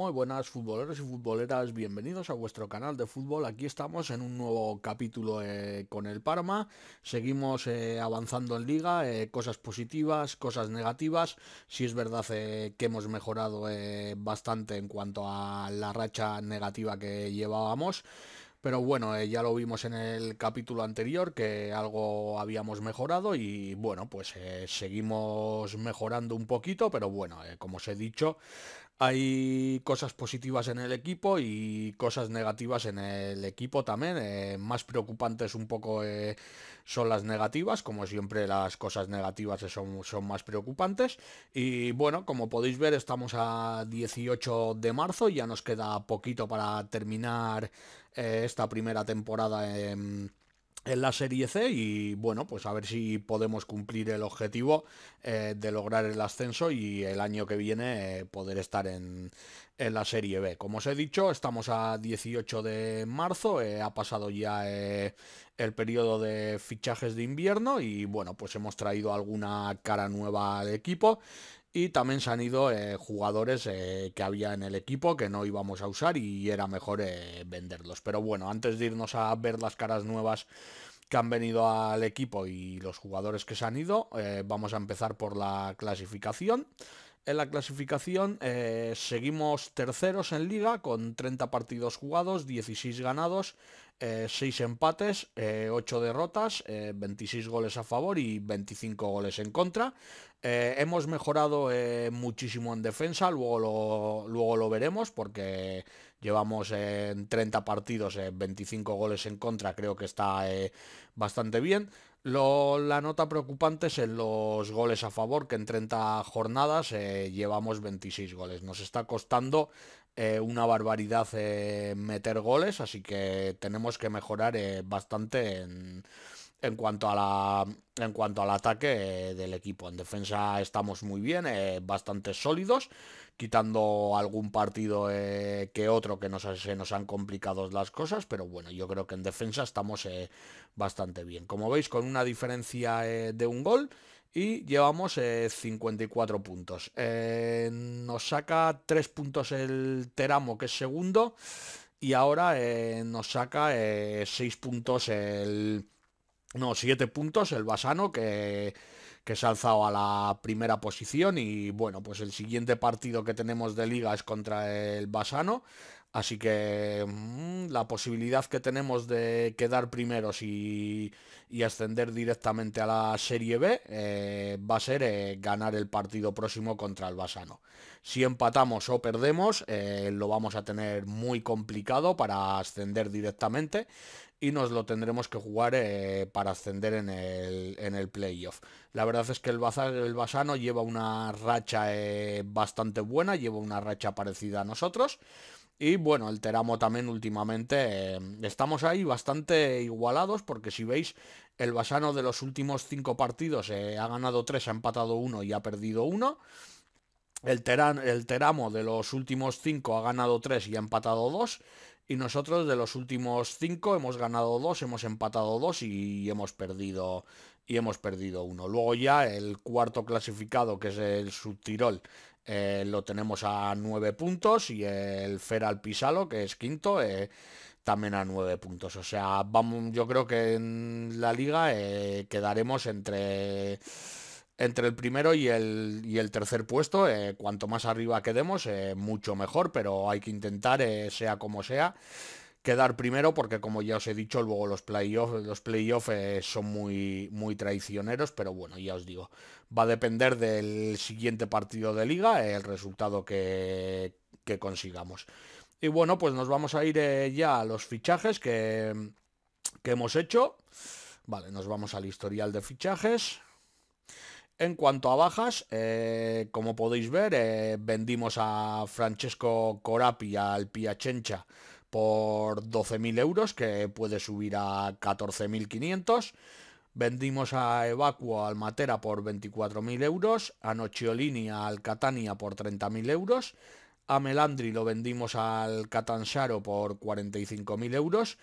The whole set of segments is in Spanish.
Muy buenas futboleros y futboleras, bienvenidos a vuestro canal de fútbol. Aquí estamos en un nuevo capítulo eh, con el Parma. Seguimos eh, avanzando en liga, eh, cosas positivas, cosas negativas. Si es verdad que hemos mejorado bastante en cuanto a la racha negativa que llevábamos. Pero bueno, ya lo vimos en el capítulo anterior que algo habíamos mejorado y bueno, pues seguimos mejorando un poquito, pero bueno, como os he dicho, hay cosas positivas en el equipo y cosas negativas en el equipo también. Eh, más preocupantes un poco eh, son las negativas, como siempre las cosas negativas son, más preocupantes. Y bueno, como podéis ver estamos a 18 de marzo, ya nos queda poquito para terminar eh, esta primera temporada en en la Serie C y bueno, pues a ver si podemos cumplir el objetivo eh, de lograr el ascenso y el año que viene eh, poder estar en, la Serie B. Como os he dicho, estamos a 18 de marzo, eh, ha pasado ya el periodo de fichajes de invierno y bueno, pues hemos traído alguna cara nueva al equipo. Y también se han ido eh, jugadores eh, que había en el equipo que no íbamos a usar y era mejor eh, venderlos. Pero bueno, antes de irnos a ver las caras nuevas que han venido al equipo y los jugadores que se han ido, vamos a empezar por la clasificación. En la clasificación seguimos terceros en liga con 30 partidos jugados, 16 ganados, 6 empates, 8 derrotas, 26 goles a favor y 25 goles en contra. Eh, hemos mejorado eh, muchísimo en defensa, luego lo, luego lo veremos porque llevamos en eh, 30 partidos 25 goles en contra, creo que está bastante bien. Lo, la nota preocupante es en los goles a favor, que en 30 jornadas llevamos 26 goles. Nos está costando una barbaridad meter goles, así que tenemos que mejorar bastante en en cuanto, a la, en cuanto al ataque eh, del equipo. En defensa estamos muy bien, eh, bastante sólidos, quitando algún partido eh, que otro que nos, se nos han complicado las cosas, pero bueno, yo creo que en defensa estamos bastante bien. Como veis, con una diferencia de un gol y llevamos 54 puntos. nos saca 3 puntos el Teramo, que es segundo, y ahora nos saca 6 puntos el no, siete puntos el Basano que, se ha alzado a la primera posición y bueno, pues el siguiente partido que tenemos de liga es contra el Basano. Así que mm, la posibilidad que tenemos de quedar primeros y, ascender directamente a la Serie B eh, va a ser eh, ganar el partido próximo contra el Basano. Si empatamos o perdemos, eh, lo vamos a tener muy complicado para ascender directamente y nos lo tendremos que jugar eh, para ascender en el, playoff. La verdad es que el, el Basano lleva una racha eh, bastante buena, lleva una racha parecida a nosotros. Y bueno, el Teramo también últimamente eh, estamos ahí bastante igualados porque si veis, el Basano de los últimos cinco partidos ha ganado tres, ha empatado uno y ha perdido uno. El, el Teramo de los últimos cinco ha ganado tres y ha empatado dos y nosotros de los últimos cinco hemos ganado dos, hemos empatado dos y hemos perdido y hemos perdido uno. Luego ya el cuarto clasificado, que es el Subtirol, eh, lo tenemos a nueve puntos y el Feral Pisalo, que es quinto, eh, también a nueve puntos. O sea, vamos, yo creo que en la liga eh, quedaremos entre entre el primero y el, y el tercer puesto. Eh, cuanto más arriba quedemos, eh, mucho mejor, pero hay que intentar, eh, sea como sea, quedar primero, porque como ya os he dicho, luego los playoffs los son muy, muy traicioneros, pero bueno, ya os digo, va a depender del siguiente partido de liga, el resultado que, consigamos. Y bueno, pues nos vamos a ir ya a los fichajes que, que hemos hecho. Vale, nos vamos al historial de fichajes. En cuanto a bajas, eh, como podéis ver, eh, vendimos a Francesco Corapi al Piachencha por 12.000 euros, que puede subir a 14.500. Vendimos a Evacuo al Matera por 24.000 euros, a Nociolini, al Catania por 30.000 euros, a Melandri lo vendimos al Catanzaro por 45.000 euros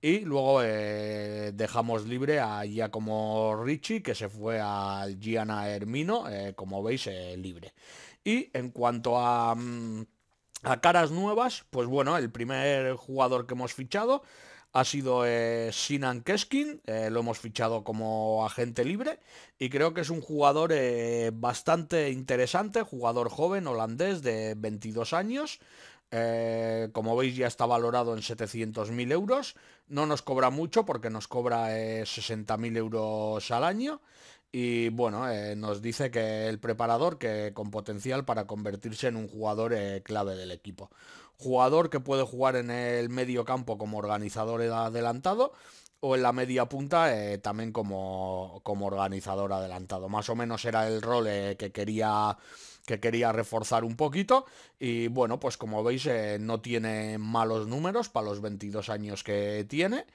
y luego eh, dejamos libre a Giacomo Richie que se fue al Gianna Hermino, eh, como veis, eh, libre. Y en cuanto a, mm, a, caras nuevas, pues bueno, el primer jugador que hemos fichado ha sido Sinan Keskin, lo hemos fichado como agente libre y creo que es un jugador bastante interesante, jugador joven holandés de 22 años, eh, como veis ya está valorado en 700.000 euros. No nos cobra mucho porque nos cobra 60.000 eh, euros al año. Y bueno, eh, nos dice que el preparador que con potencial para convertirse en un jugador clave del equipo. Jugador que puede jugar en el medio campo como organizador adelantado o en la media punta también como, como, organizador adelantado. Más o menos era el rol que quería que quería reforzar un poquito. Y bueno, pues como veis, eh, no tiene malos números para los 22 años que tiene.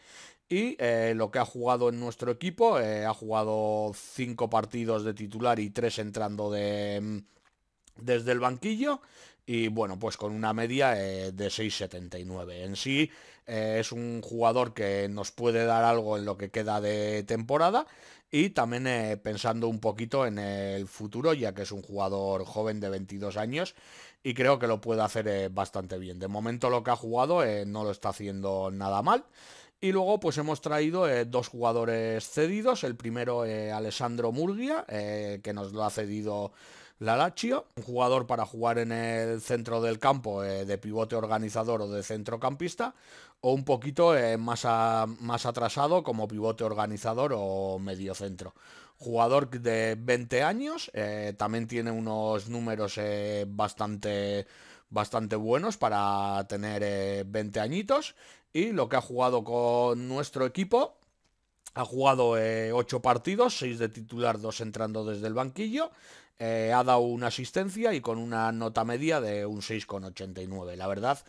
Y eh, lo que ha jugado en nuestro equipo, eh, ha jugado 5 partidos de titular y 3 entrando de, mm, desde el banquillo. Y bueno, pues con una media de 6,79. En sí es un jugador que nos puede dar algo en lo que queda de temporada y también eh, pensando un poquito en el futuro, ya que es un jugador joven de 22 años y creo que lo puede hacer eh, bastante bien. De momento lo que ha jugado eh, no lo está haciendo nada mal. Y luego pues hemos traído dos jugadores cedidos, el primero Alessandro Murgia, que nos lo ha cedido la Lazio, un jugador para jugar en el centro del campo de pivote organizador o de centrocampista, o un poquito eh, más, más atrasado como pivote organizador o medio centro, Jugador de 20 años, eh, también tiene unos números eh, bastante, bastante buenos para tener 20 añitos y lo que ha jugado con nuestro equipo ha jugado eh, ocho partidos, seis de titular, 2 entrando desde el banquillo. Eh, ha dado una asistencia y con una nota media de un 6,89. La verdad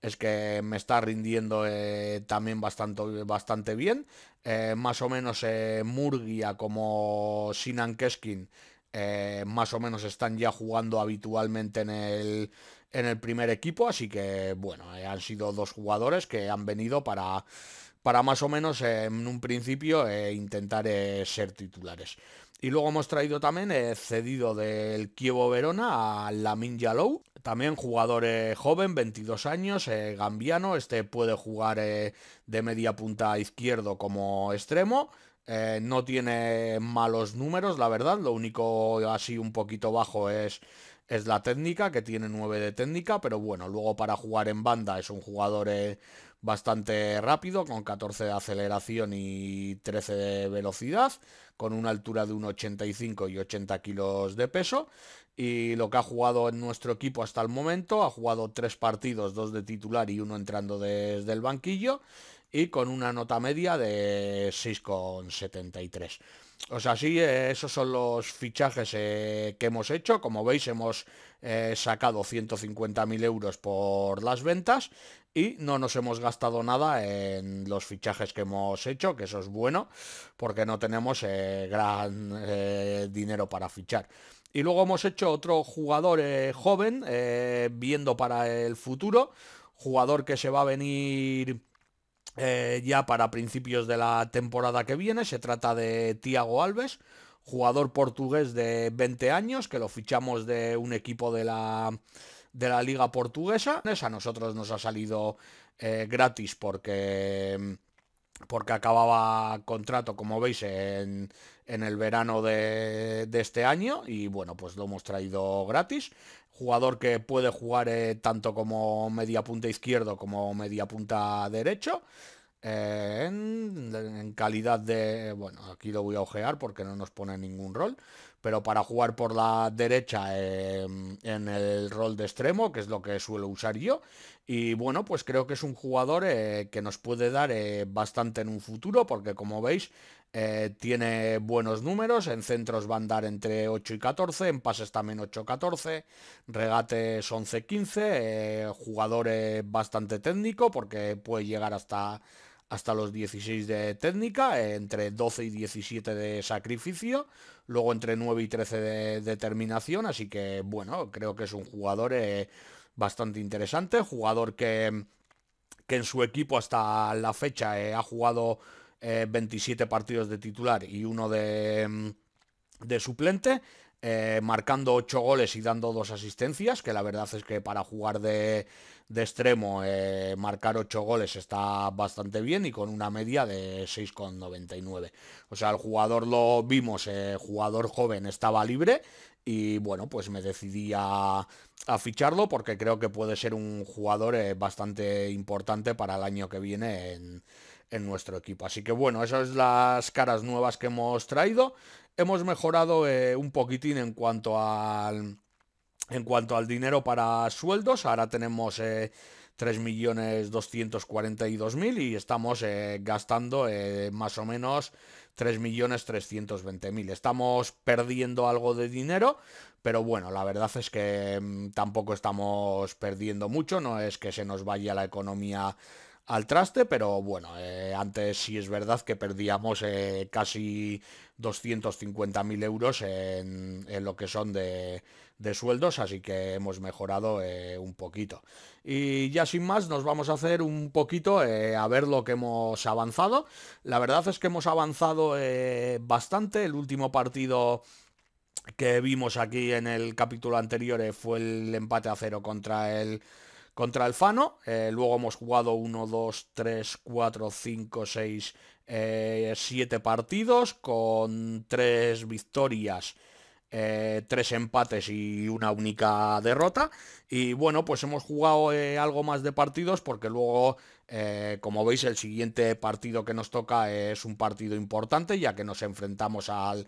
es que me está rindiendo eh, también bastante, bastante bien. Eh, más o menos Murgia como Sinan Keskin más o menos están ya jugando habitualmente en en el primer equipo. Así que bueno, han sido dos jugadores que han venido para para más o menos en un principio eh, intentar eh, ser titulares. Y luego hemos traído también eh, cedido del Kievo Verona a Lamin Low también jugador joven, 22 años, gambiano, este puede jugar de media punta izquierdo como extremo. no tiene malos números, la verdad, lo único así un poquito bajo es es la técnica, que tiene 9 de técnica, pero bueno, luego para jugar en banda es un jugador bastante rápido, con 14 de aceleración y 13 de velocidad, con una altura de 1,85 y 80 kilos de peso. Y lo que ha jugado en nuestro equipo hasta el momento, ha jugado tres partidos, dos de titular y uno entrando desde el banquillo, y con una nota media de 6,73. O sea, sí, eh, esos son los fichajes eh, que hemos hecho. Como veis, hemos eh, sacado 150.000 euros por las ventas y no nos hemos gastado nada en los fichajes que hemos hecho, que eso es bueno, porque no tenemos gran dinero para fichar. Y luego hemos hecho otro jugador joven, viendo para el futuro, jugador que se va a venir eh, ya para principios de la temporada que viene. Se trata de Tiago Alves, jugador portugués de 20 años, que lo fichamos de un equipo de la, de la liga portuguesa. A nosotros nos ha salido eh, gratis porque porque acababa contrato, como veis, en, el verano de, este año y bueno, pues lo hemos traído gratis. Jugador que puede jugar eh, tanto como media punta izquierdo como media punta derecho. Eh, en, en, calidad de... Bueno, aquí lo voy a ojear porque no nos pone ningún rol pero para jugar por la derecha em, en el rol de extremo, que es lo que suelo usar yo. Y bueno, pues creo que es un jugador eh, que nos puede dar eh, bastante en un futuro, porque como veis, eh, tiene buenos números, en centros va a andar entre 8 y 14, en pases también 8-14, regates 11-15, jugador bastante técnico, porque puede llegar hasta hasta los 16 de técnica, entre 12 y 17 de sacrificio, luego entre 9 y 13 de determinación, así que bueno, creo que es un jugador eh, bastante interesante, jugador que, en su equipo hasta la fecha eh, ha jugado 27 eh, partidos de titular y uno de, mm, de suplente, eh, marcando 8 goles y dando 2 asistencias, que la verdad es que para jugar de, extremo eh, marcar 8 goles está bastante bien y con una media de 6,99. O sea, el jugador lo vimos, el eh, jugador joven estaba libre y bueno, pues me decidí a, ficharlo porque creo que puede ser un jugador bastante importante para el año que viene en en nuestro equipo. Así que bueno, esas son las caras nuevas que hemos traído hemos mejorado eh, un poquitín en cuanto al... En cuanto al dinero para sueldos, ahora tenemos eh, 3.242.000 y estamos eh, gastando eh, más o menos 3.320.000. Estamos perdiendo algo de dinero, pero bueno, la verdad es que mm, tampoco estamos perdiendo mucho, no es que se nos vaya la economía al traste, pero bueno, eh, antes sí es verdad que perdíamos eh, casi 250.000 euros en, lo que son de, sueldos, así que hemos mejorado eh, un poquito. Y ya sin más, nos vamos a hacer un poquito eh, a ver lo que hemos avanzado. La verdad es que hemos avanzado bastante, el último partido que vimos aquí en el capítulo anterior fue el empate a cero contra el contra Alfano. Eh, luego hemos jugado 1, 2, 3, 4, 5, 6, 7 partidos con 3 victorias. 3 eh, tres empates y una única derrota. Y bueno, pues hemos jugado eh, algo más de partidos porque luego, eh, como veis, el siguiente partido que nos toca es un partido importante ya que nos enfrentamos al,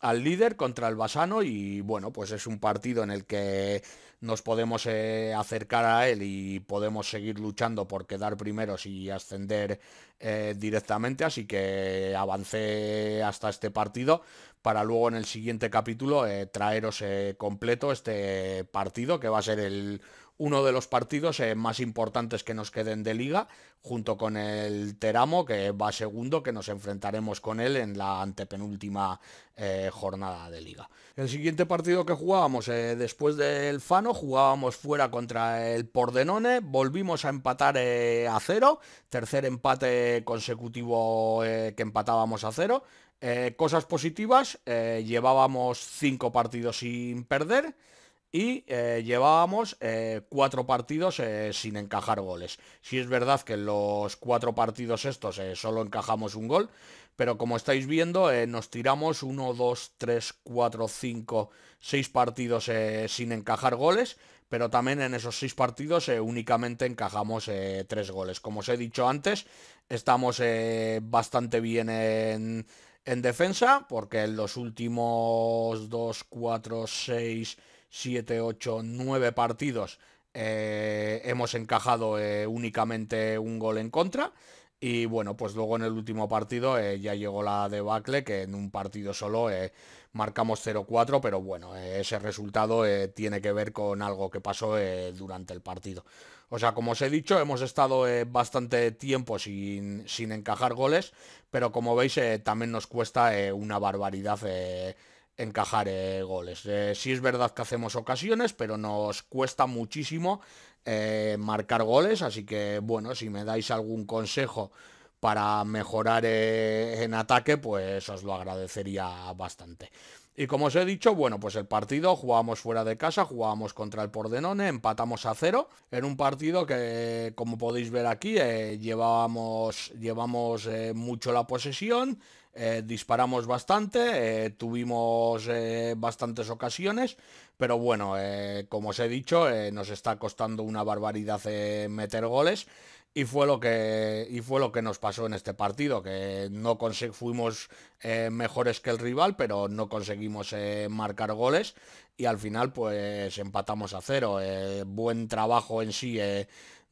al líder contra el Basano y bueno, pues es un partido en el que nos podemos eh, acercar a él y podemos seguir luchando por quedar primeros y ascender eh, directamente. Así que avancé hasta este partido para luego en el siguiente capítulo eh, traeros completo este partido que va a ser el uno de los partidos eh, más importantes que nos queden de liga, junto con el Teramo, que va segundo, que nos enfrentaremos con él en la antepenúltima eh, jornada de liga. El siguiente partido que jugábamos eh, después del Fano, jugábamos fuera contra el Pordenone, volvimos a empatar a cero, tercer empate consecutivo que empatábamos a cero. cosas positivas, llevábamos cinco partidos sin perder y eh, llevábamos eh, cuatro partidos eh, sin encajar goles. Si es verdad que en los cuatro partidos estos solo encajamos un gol, pero como estáis viendo nos tiramos uno, dos, tres, cuatro, cinco, seis partidos sin encajar goles, pero también en esos seis partidos únicamente encajamos tres goles. Como os he dicho antes, estamos bastante bien en, defensa, porque en los últimos 2, 4, 6, 7, 8, 9 partidos eh, hemos encajado eh, únicamente un gol en contra. Y bueno, pues luego en el último partido eh, ya llegó la debacle, que en un partido solo marcamos 0-4, pero bueno, ese resultado tiene que ver con algo que pasó durante el partido. O sea, como os he dicho, hemos estado bastante tiempo sin, sin, encajar goles, pero como veis también nos cuesta una barbaridad encajar eh, goles. si eh, sí es verdad que hacemos ocasiones, pero nos cuesta muchísimo eh, marcar goles, así que bueno, si me dais algún consejo para mejorar en ataque, pues os lo agradecería bastante. Y como os he dicho, bueno, pues el partido jugábamos fuera de casa, jugábamos contra el Pordenone, empatamos a cero. En un partido que, como podéis ver aquí, eh, llevábamos, llevamos eh, mucho la posesión, eh, disparamos bastante, tuvimos bastantes ocasiones, pero bueno, como os he dicho, nos está costando una barbaridad meter goles. Y fue lo que, fue lo que nos pasó en este partido, que no fuimos eh, mejores que el rival, pero no conseguimos eh, marcar goles y al final pues empatamos a cero. Eh, buen trabajo en sí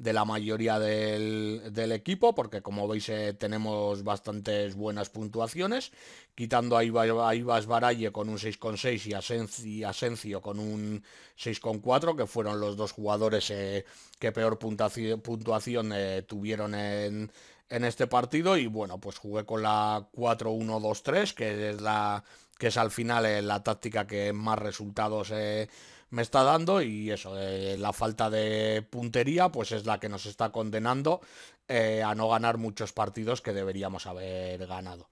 de la mayoría del, del equipo, porque como veis eh, tenemos bastantes buenas puntuaciones, quitando a Ibas Baralle con un 6,6 y, Asencio, y Asencio con un 6,4, que fueron los dos jugadores eh, que peor puntuación, eh, tuvieron en, en este partido. Y bueno, pues jugué con la 4-1-2-3, que es la que es al final la táctica que más resultados me está dando y eso, eh, la falta de puntería pues es la que nos está condenando eh, a no ganar muchos partidos que deberíamos haber ganado.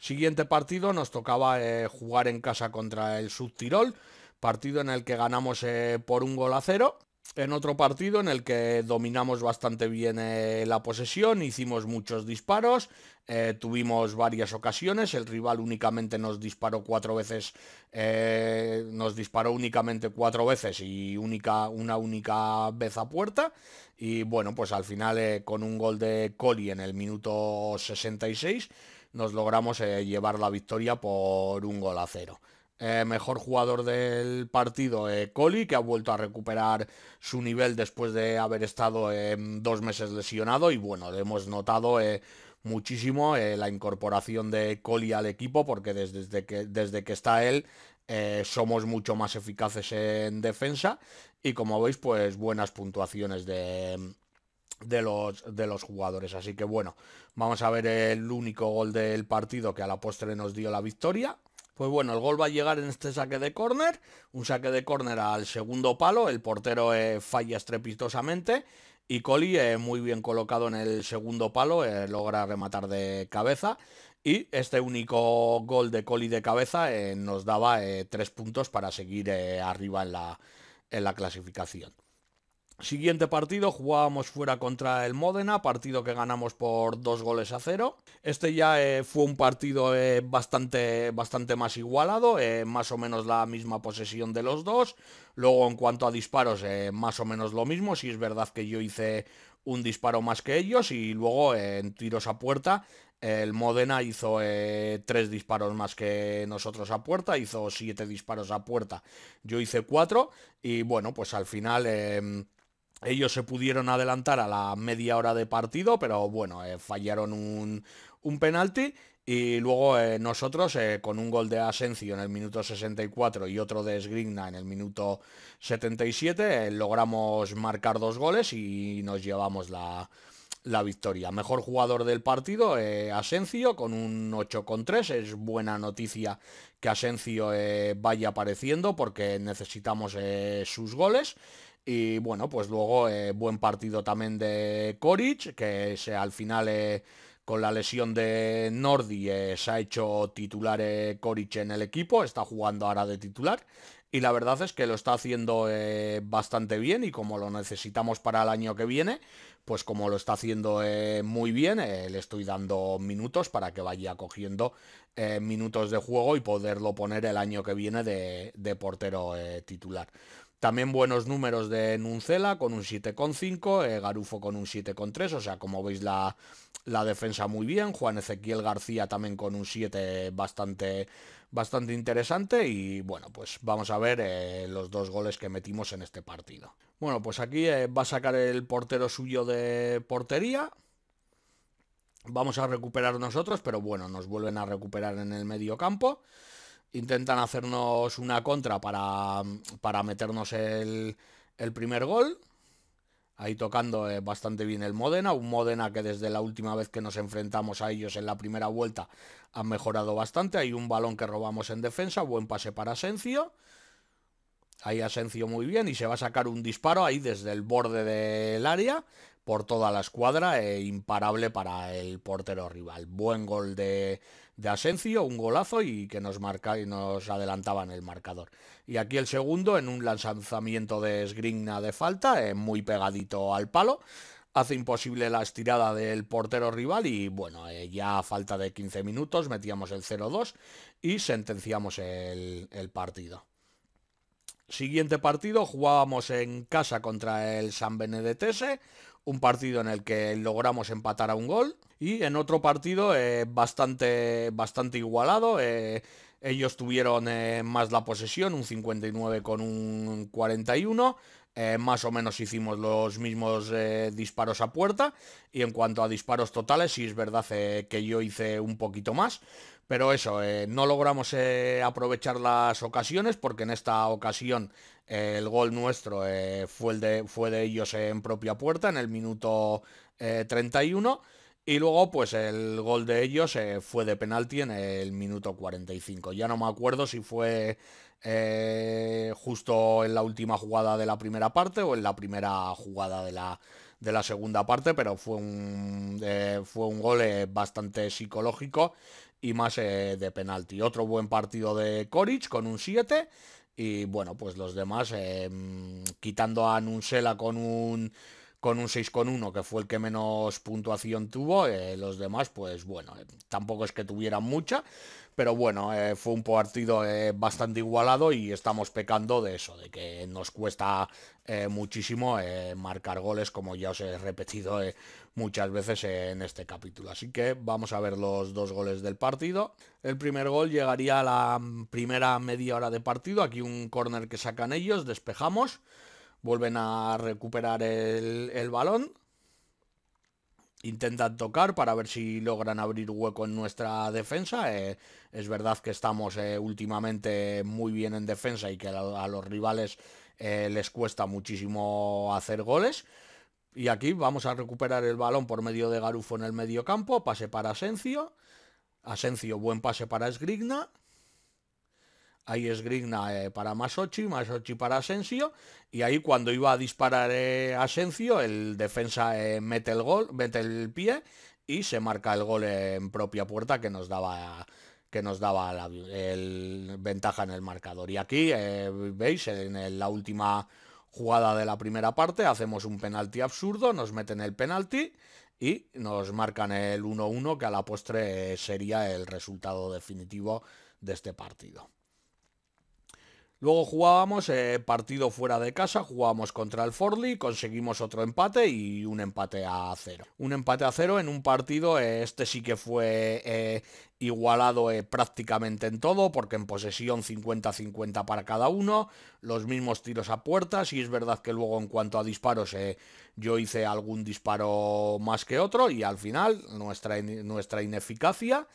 Siguiente partido nos tocaba eh, jugar en casa contra el Subtirol, partido en el que ganamos por un gol a cero en otro partido en el que dominamos bastante bien eh, la posesión, hicimos muchos disparos, eh, tuvimos varias ocasiones, el rival únicamente nos disparó cuatro veces, eh, nos disparó únicamente cuatro veces y una única vez a puerta. Y bueno, pues al final con un gol de Coli en el minuto 66 nos logramos llevar la victoria por un gol a cero. Eh, mejor jugador del partido, eh, Coli, que ha vuelto a recuperar su nivel después de haber estado dos meses lesionado. Y bueno, hemos notado eh, muchísimo eh, la incorporación de Coli al equipo, porque desde, que, está él somos mucho más eficaces en defensa y como veis pues buenas puntuaciones de, los, de los jugadores así que bueno vamos a ver el único gol del partido que a la postre nos dio la victoria pues bueno, el gol va a llegar en este saque de córner, un saque de córner al segundo palo, el portero eh, falla estrepitosamente y Coli eh, muy bien colocado en el segundo palo, eh, logra rematar de cabeza y este único gol de Coli de cabeza nos daba tres puntos para seguir arriba en la, en la clasificación. Siguiente partido, jugábamos fuera contra el Módena, partido que ganamos por dos goles a cero. Este ya eh, fue un partido eh, bastante, bastante más igualado, eh, más o menos la misma posesión de los dos. Luego en cuanto a disparos, más o menos lo mismo, si es verdad que yo hice un disparo más que ellos y luego en tiros a puerta el Modena hizo tres disparos más que nosotros a puerta, hizo siete disparos a puerta, yo hice cuatro y bueno, pues al final em, ellos se pudieron adelantar a la media hora de partido, pero bueno, eh, fallaron un, penalti. Y luego eh, nosotros, eh, con un gol de Asensio en el minuto 64 y otro de Sgrigna en el minuto 77, logramos marcar dos goles y nos llevamos la, victoria. Mejor jugador del partido, Asencio, con un 8,3. Es buena noticia que Asencio vaya apareciendo porque necesitamos sus goles. Y bueno, pues luego eh, buen partido también de Koric, que al final eh, con la lesión de Nordi eh, se ha hecho titular Koric en el equipo, está jugando ahora de titular. Y la verdad es que lo está haciendo bastante bien y como lo necesitamos para el año que viene, pues como lo está haciendo muy bien, le estoy dando minutos para que vaya cogiendo minutos de juego y poderlo poner el año que viene de portero titular. También buenos números de Nuncela con un 7,5, eh, Garufo con un 7,3, o sea, como veis la, defensa muy bien, Juan Ezequiel García también con un 7 bastante, bastante interesante y bueno, pues vamos a ver eh, los dos goles que metimos en este partido. Bueno, pues aquí eh, va a sacar el portero suyo de portería, vamos a recuperar nosotros, pero bueno, nos vuelven a recuperar en el medio campo intentan hacernos una contra para, para meternos el, primer gol. Ahí tocando eh, bastante bien el Modena, un Modena que desde la última vez que nos enfrentamos a ellos en la primera vuelta ha mejorado bastante. Hay un balón que robamos en defensa, buen pase para Asencio. Ahí Asencio muy bien y se va a sacar un disparo ahí desde el borde del área por toda la escuadra, e imparable para el portero rival. Buen gol de, de Asencio, un golazo y que nos marca y nos adelantaban el marcador. Y aquí el segundo en un lanzamiento de Sgrigna de falta, eh, muy pegadito al palo hace imposible la estirada del portero rival y bueno, eh, ya a falta de 15 minutos metíamos el 0-2 y sentenciamos el, el, partido. Siguiente partido, jugábamos en casa contra el San Benedetese, un partido en el que logramos empatar a un gol y en otro partido eh, bastante, bastante igualado. Eh, ellos tuvieron eh, más la posesión, un 59 con un 41. más o menos hicimos los mismos disparos a puerta. Y en cuanto a disparos totales, sí es verdad que yo hice un poquito más. Pero eso, no logramos aprovechar las ocasiones porque en esta ocasión el gol nuestro eh, fue, de, fue de ellos en propia puerta en el minuto 31 eh, y luego pues el gol de ellos eh, fue de penalti en el minuto 45. Ya no me acuerdo si fue justo en la última jugada de la primera parte o en la primera jugada de la, segunda parte, pero fue un, fue un gol bastante psicológico y más de penalti. Otro buen partido de Coric con un 7. Y bueno, pues los demás, eh, quitando a Nunsela con un con un que fue el que menos puntuación tuvo, eh, los demás pues bueno, eh, tampoco es que tuvieran mucha, pero bueno, fue un partido bastante igualado y estamos pecando de eso, de que nos cuesta muchísimo marcar goles como ya os he repetido muchas veces en este capítulo. Así que vamos a ver los dos goles del partido. El primer gol llegaría a la primera media hora de partido. Aquí un córner que sacan ellos, despejamos. Vuelven a recuperar el, balón. Intentan tocar para ver si logran abrir hueco en nuestra defensa. Eh, es verdad que estamos eh, últimamente muy bien en defensa y que a, los rivales eh, les cuesta muchísimo hacer goles. Y aquí vamos a recuperar el balón por medio de Garufo en el medio campo. Pase para Asencio. Asencio, buen pase para Esgrigna. Ahí Esgrigna eh, para Masochi, Masochi para Asensio. Y ahí cuando iba a disparar eh, Asencio, Asensio, el defensa eh, mete el gol, mete el pie y se marca el gol en propia puerta que nos daba que nos daba la ventaja en el marcador. Y aquí veis en la última jugada de la primera parte, hacemos un penalti absurdo, nos meten el penalti y nos marcan el 1-1 que a la postre sería el resultado definitivo de este partido. Luego jugábamos eh, partido fuera de casa, jugábamos contra el Forli, conseguimos otro empate y un empate a cero. Un empate a cero en un partido, eh, este sí que fue eh, igualado prácticamente en todo, porque en posesión 50-50 para cada uno, los mismos tiros a puertas y es verdad que luego en cuanto a disparos yo hice algún disparo más que otro y al final nuestra, nuestra ineficacia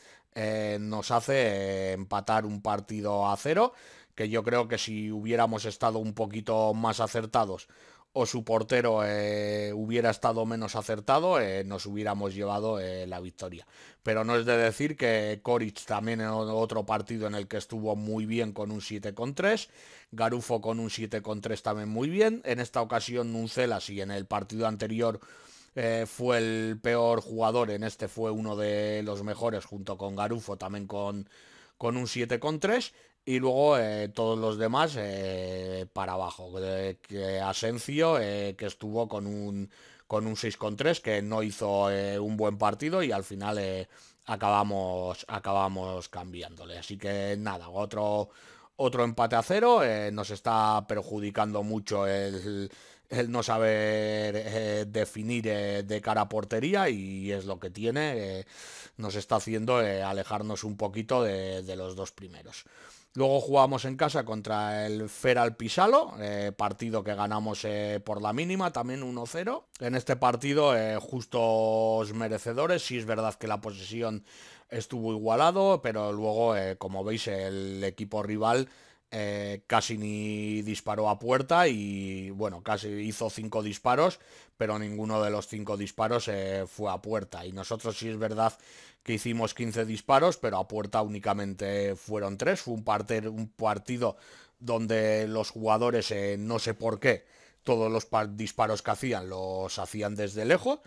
nos hace empatar un partido a cero que yo creo que si hubiéramos estado un poquito más acertados o su portero eh, hubiera estado menos acertado, eh, nos hubiéramos llevado eh, la victoria. Pero no es de decir que Koric también en otro partido en el que estuvo muy bien con un 7-3, Garufo con un 7-3 también muy bien, en esta ocasión Nuncela, si en el partido anterior fue el peor jugador, en este fue uno de los mejores junto con Garufo, también con, con un 7,3 y luego eh, todos los demás eh, para abajo. Eh, que Asencio, que estuvo con un, con un 6-3, que no hizo un buen partido y al final acabamos, acabamos cambiándole. Así que nada, otro, otro empate a cero. nos está perjudicando mucho el, no saber definir de cara a portería y es lo que tiene. nos está haciendo alejarnos un poquito de los dos primeros. Luego jugamos en casa contra el Feral Pisalo, eh, partido que ganamos eh, por la mínima, también 1-0. En este partido, eh, justos merecedores, sí es verdad que la posesión estuvo igualado, pero luego, como veis, el equipo rival eh, casi ni disparó a puerta y bueno, casi hizo cinco disparos, pero ninguno de los cinco disparos eh, fue a puerta. Y nosotros sí es verdad que hicimos 15 disparos, pero a puerta únicamente fueron tres. Fue un, un partido donde los jugadores, eh, no sé por qué, todos los disparos que hacían los hacían desde lejos.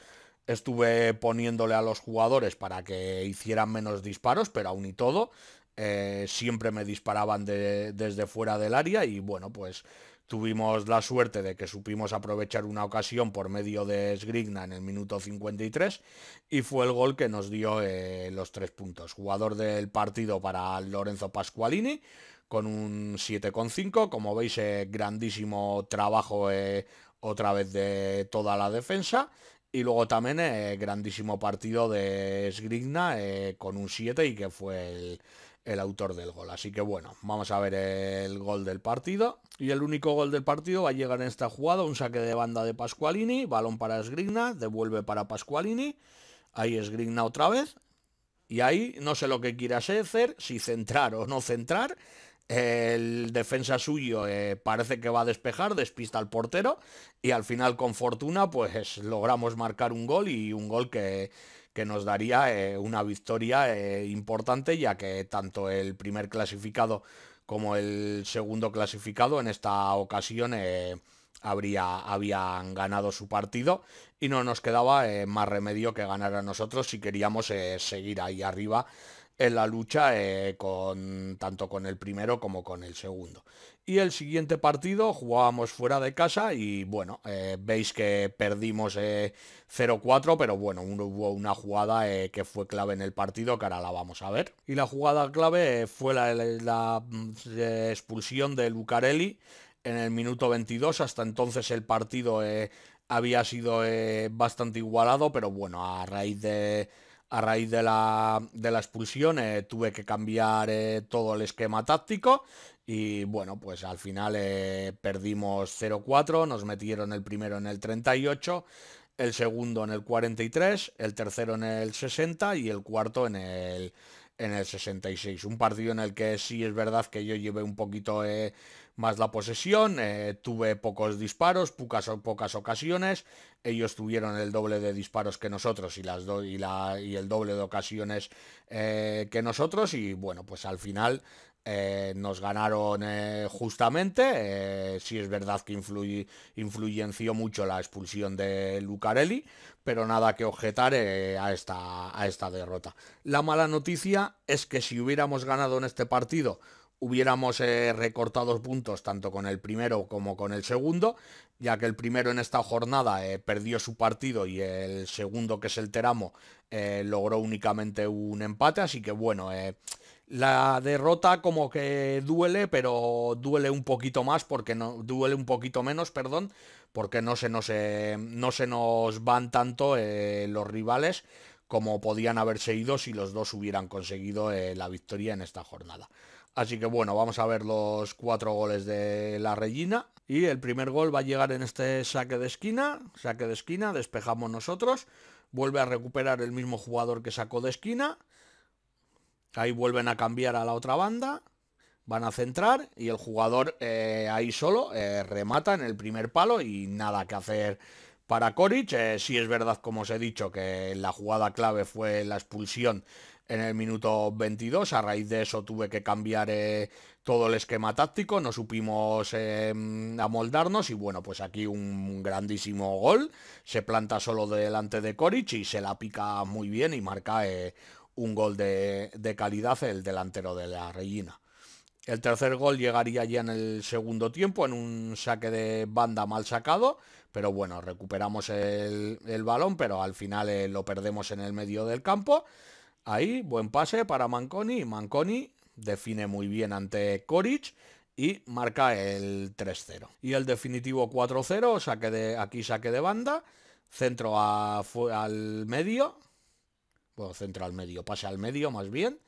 Estuve poniéndole a los jugadores para que hicieran menos disparos, pero aún y todo eh, siempre me disparaban desde fuera del área y bueno, pues tuvimos la suerte de que supimos aprovechar una ocasión por medio de Sgrigna en el minuto 53 y fue el gol que nos dio eh, los tres puntos. Jugador del partido para Lorenzo Pasqualini con un 7,5. Como veis, eh, grandísimo trabajo otra vez de toda la defensa. Y luego también grandísimo partido de Sgrigna con un 7 y que fue el, el autor del gol. Así que bueno, vamos a ver el gol del partido. Y el único gol del partido va a llegar en esta jugada, un saque de banda de Pasqualini, balón para Esgrigna, devuelve para Pasqualini, Ahí Esgrigna otra vez. Y ahí no sé lo que quiera hacer, si centrar o no centrar. El defensa suyo eh, parece que va a despejar, despista al portero y al final con fortuna pues logramos marcar un gol y un gol que que nos daría eh, una victoria eh, importante, ya que tanto el primer clasificado como el segundo clasificado en esta ocasión eh, habría, habían ganado su partido y no nos quedaba más remedio que ganar a nosotros si queríamos seguir ahí arriba en la lucha con, tanto con el primero como con el segundo. Y el siguiente partido jugábamos fuera de casa y bueno, eh, veis que perdimos 0-4, eh, pero bueno, hubo una jugada eh, que fue clave en el partido que ahora la vamos a ver. Y la jugada clave fue la, mm, expulsión de Lucarelli en el minuto 22. Hasta entonces el partido había sido bastante igualado, pero bueno, a raíz de a raíz de la, expulsión tuve que cambiar todo el esquema táctico y bueno, pues al final eh, perdimos 0-4, nos metieron el primero en el 38, el segundo en el 43, el tercero en el 60 y el cuarto en el, en el 66. Un partido en el que sí es verdad que yo llevé un poquito eh, más la posesión, eh, tuve pocos disparos, pocas, pocas ocasiones, ellos tuvieron el doble de disparos que nosotros y, las y, la, y el doble de ocasiones que nosotros y bueno, pues al final eh, nos ganaron eh, justamente. Eh, si es verdad que influye, influyenció mucho la expulsión de Lucarelli, pero nada que objetar a, esta, a esta derrota. La mala noticia es que si hubiéramos ganado en este partido, hubiéramos recortado puntos tanto con el primero como con el segundo, ya que el primero en esta jornada perdió su partido y el segundo, que es el Teramo, logró únicamente un empate, así que bueno, la derrota como que duele, pero duele un poquito más porque no duele un poquito menos, perdón, porque no se nos no se nos van tanto eh, los rivales como podían haberse ido si los dos hubieran conseguido eh, la victoria en esta jornada. Así que bueno, vamos a ver los cuatro goles de la Regina. Y el primer gol va a llegar en este saque de esquina. Saque de esquina, despejamos nosotros. Vuelve a recuperar el mismo jugador que sacó de esquina Ahí vuelven a cambiar a la otra banda, van a centrar y el jugador eh, ahí solo eh, remata en el primer palo y nada que hacer para Koric. si eh, sí es verdad, como os he dicho, que la jugada clave fue la expulsión en el minuto 22. A raíz de eso tuve que cambiar todo el esquema táctico, no supimos amoldarnos y bueno, pues aquí un grandísimo gol. Se planta solo delante de Koric y se la pica muy bien y marca un gol de, calidad el delantero de la Regina. El tercer gol llegaría ya en el segundo tiempo, en un saque de banda mal sacado, pero bueno, recuperamos el, balón, pero al final eh, lo perdemos en el medio del campo. Ahí, buen pase para Manconi, Manconi define muy bien ante Coric y marca el 3-0. Y el definitivo 4-0, saque de, aquí saque de banda, centro al medio, centra al medio, pase al medio más bien.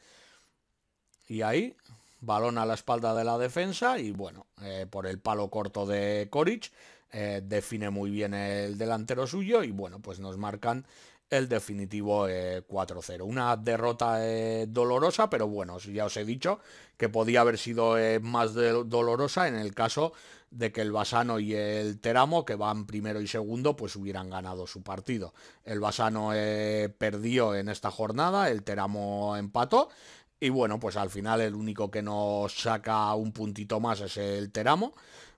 Y ahí, balón a la espalda de la defensa y bueno, eh, por el palo corto de Koric, eh, define muy bien el delantero suyo y bueno, pues nos marcan el definitivo 4-0. Eh, Una derrota dolorosa, pero bueno, ya os he dicho que podía haber sido más dolorosa en el caso de que el Basano y el Teramo, que van primero y segundo, pues hubieran ganado su partido. El Basano eh, perdió en esta jornada, el Teramo empató. Y bueno, pues al final el único que nos saca un puntito más es el Teramo.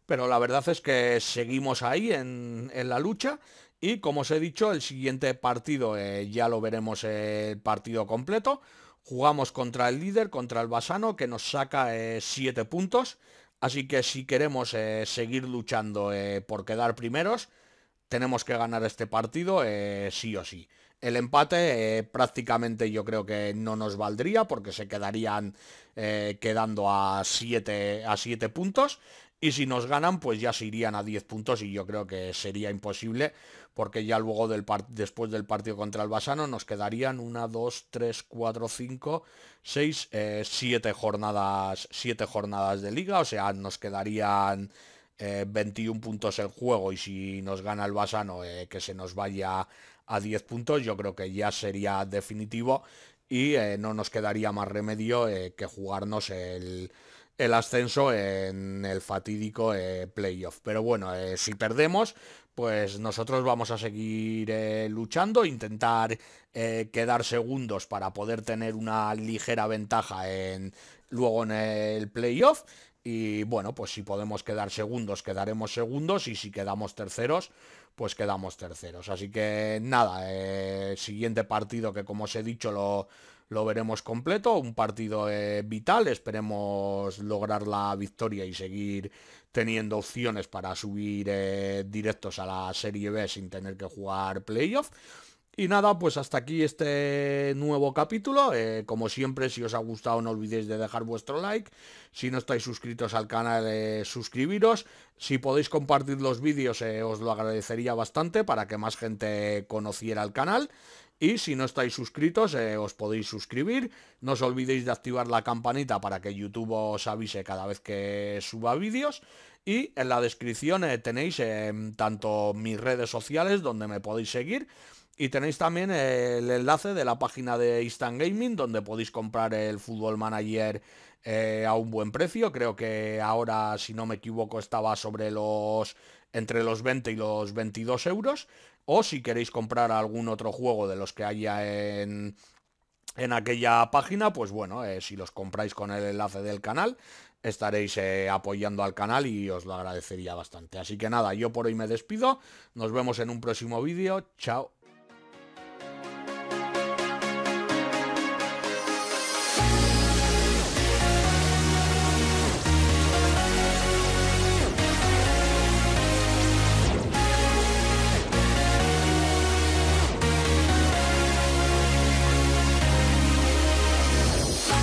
Pero la verdad es que seguimos ahí en, la lucha. Y como os he dicho, el siguiente partido eh, ya lo veremos el partido completo. Jugamos contra el líder, contra el Basano, que nos saca 7 eh, puntos. Así que si queremos eh, seguir luchando eh, por quedar primeros, tenemos que ganar este partido eh, sí o sí. El empate prácticamente yo creo que no nos valdría porque se quedarían quedando a 7 a siete puntos. Y si nos ganan, pues ya se irían a 10 puntos y yo creo que sería imposible porque ya luego del después del partido contra el Basano nos quedarían 1, 2, 3, 4, 5, 6, 7 jornadas, jornadas de liga. O sea, nos quedarían... 21 eh, puntos en juego y si nos gana el Basano eh, que se nos vaya a 10 puntos, yo creo que ya sería definitivo y eh, no nos quedaría más remedio que jugarnos el, el ascenso en el fatídico eh, playoff. Pero bueno, eh, si perdemos, pues nosotros vamos a seguir eh, luchando, intentar quedar segundos para poder tener una ligera ventaja en, luego en el playoff. Y bueno, pues si podemos quedar segundos, quedaremos segundos. Y si quedamos terceros, pues quedamos terceros. Así que nada, siguiente partido que como os he dicho lo lo veremos completo, un partido eh, vital, esperemos lograr la victoria y seguir teniendo opciones para subir eh, directos a la Serie B sin tener que jugar playoff. Y nada, pues hasta aquí este nuevo capítulo. Eh, como siempre, si os ha gustado no olvidéis de dejar vuestro like. Si no estáis suscritos al canal, suscribiros. Si podéis compartir los vídeos, os lo agradecería bastante para que más gente conociera el canal. Y si no estáis suscritos, eh, os podéis suscribir. No os olvidéis de activar la campanita para que YouTube os avise cada vez que suba vídeos. Y en la descripción eh, tenéis eh, tanto mis redes sociales donde me podéis seguir. Y tenéis también el enlace de la página de Instant Gaming donde podéis comprar el Football Manager a un buen precio. Creo que ahora, si no me equivoco, estaba sobre los entre los 20 y los 22 euros o si queréis comprar algún otro juego de los que haya en, en aquella página, pues bueno, eh, si los compráis con el enlace del canal, estaréis eh, apoyando al canal y os lo agradecería bastante. Así que nada, yo por hoy me despido, nos vemos en un próximo vídeo, chao.